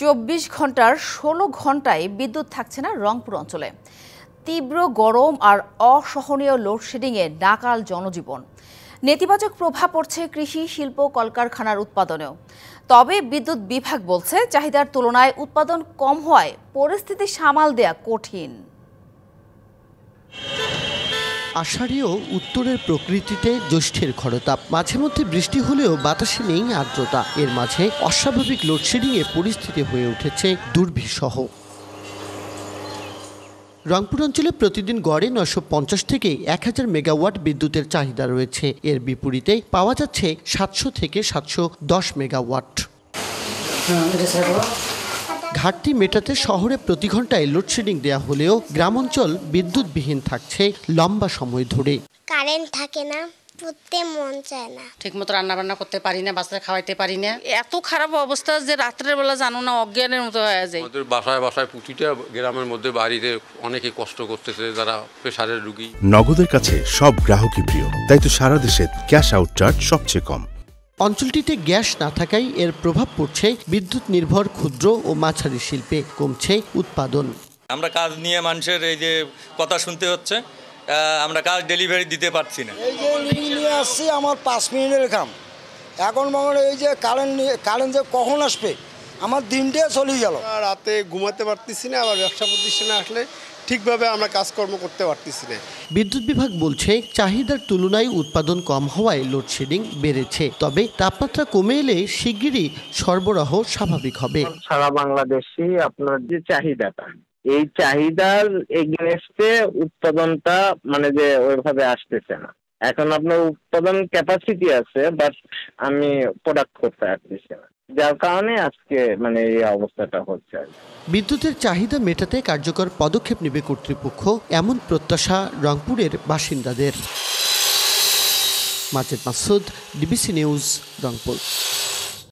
চব্বিশ ঘন্টার ষোলো ঘন্টায় বিদ্যুৎ থাকছে না রংপুর অঞ্চলে তীব্র গরম আর অসহনীয় লোডশেডিংয়ে নাকাল জনজীবন নেতিবাচক প্রভাব পড়ছে কৃষি শিল্প কলকারখানার উৎপাদনেও তবে বিদ্যুৎ বিভাগ বলছে চাহিদার তুলনায় উৎপাদন কম হওয়ায় পরিস্থিতি সামাল দেয়া কঠিন আষাঢ়ীয় উত্তরের প্রকৃতিতে জ্যৈষ্ঠের খরতাপ মাঝে মধ্যে বৃষ্টি হলেও বাতাসে নেই আর্দ্রতা এর মাঝে অস্বাভাবিক লোডশেডিংয়ে পরিস্থিতি হয়ে উঠেছে দুর্ভিসহ রংপুর অঞ্চলে প্রতিদিন গড়ে নয়শো পঞ্চাশ থেকে এক হাজার মেগাওয়াট বিদ্যুতের চাহিদা রয়েছে এর বিপরীতে পাওয়া যাচ্ছে সাতশো থেকে সাতশো দশ মেগাওয়াট হ্যাঁ, ঘাটতি মেটাতে শহরে প্রতি ঘন্টায় লোডশেডিং দেয়া হলেও গ্রামাঞ্চল বিদ্যুৎবিহীন থাকছে লম্বা সময় ধরে কারেন্ট থাকে না মন চায় না ঠিকমতো রান্না বান্না করতে পারি না খাওয়াইতে পারি না এত খারাপ অবস্থা যে জানো না অজ্ঞানের মতো হয়ে বাসায় গ্রামের মধ্যে বাড়িতে অনেকে কষ্ট করতেছে যারা রুগী নগদের কাছে সব গ্রাহকই প্রিয় তাই তো সারা দেশে ক্যাশ আউট চার্জ সবচেয়ে কম অঞ্চলটিতে গ্যাস না থাকায় এর প্রভাব পড়ছে বিদ্যুৎ নির্ভর ক্ষুদ্র ও মাঝারি শিল্পে কমছে উৎপাদন আমরা কাজ নিয়ে মানুষের এই যে কথা শুনতে হচ্ছে আমরা কাজ ডেলিভারি দিতে পারছি না এই যে নিয়ে আসছি আমার পাঁচ মিনিটের কাম এখন মনে এই যে কারেন্ট কারেন্ট যে কখন আসবে আমার দিনটা চলে গেল রাতে ঘুমাতে পারতেছি না আবার ব্যবসা প্রতিষ্ঠানে আসলে ঠিকভাবে আমরা কাজকর্ম করতে পারতেছি না বিদ্যুৎ বিভাগ বলছে চাহিদার তুলনায় উৎপাদন কম হওয়ায় লোডশেডিং বেড়েছে তবে তাপমাত্রা কমে এলে শিগগিরই সরবরাহ স্বাভাবিক হবে সারা বাংলাদেশে আপনার যে চাহিদাটা এই চাহিদার এগেনস্টে উৎপাদনটা মানে যে ওইভাবে আসতেছে না এখন আপনার উৎপাদন ক্যাপাসিটি আছে বাট আমি প্রোডাক্ট করতে পারতেছি না যার কারণে আজকে মানে এই অবস্থাটা হচ্ছে বিদ্যুতের চাহিদা মেটাতে কার্যকর পদক্ষেপ নেবে কর্তৃপক্ষ এমন প্রত্যাশা রংপুরের বাসিন্দাদের মাসুদ ডিবিসি নিউজ রংপুর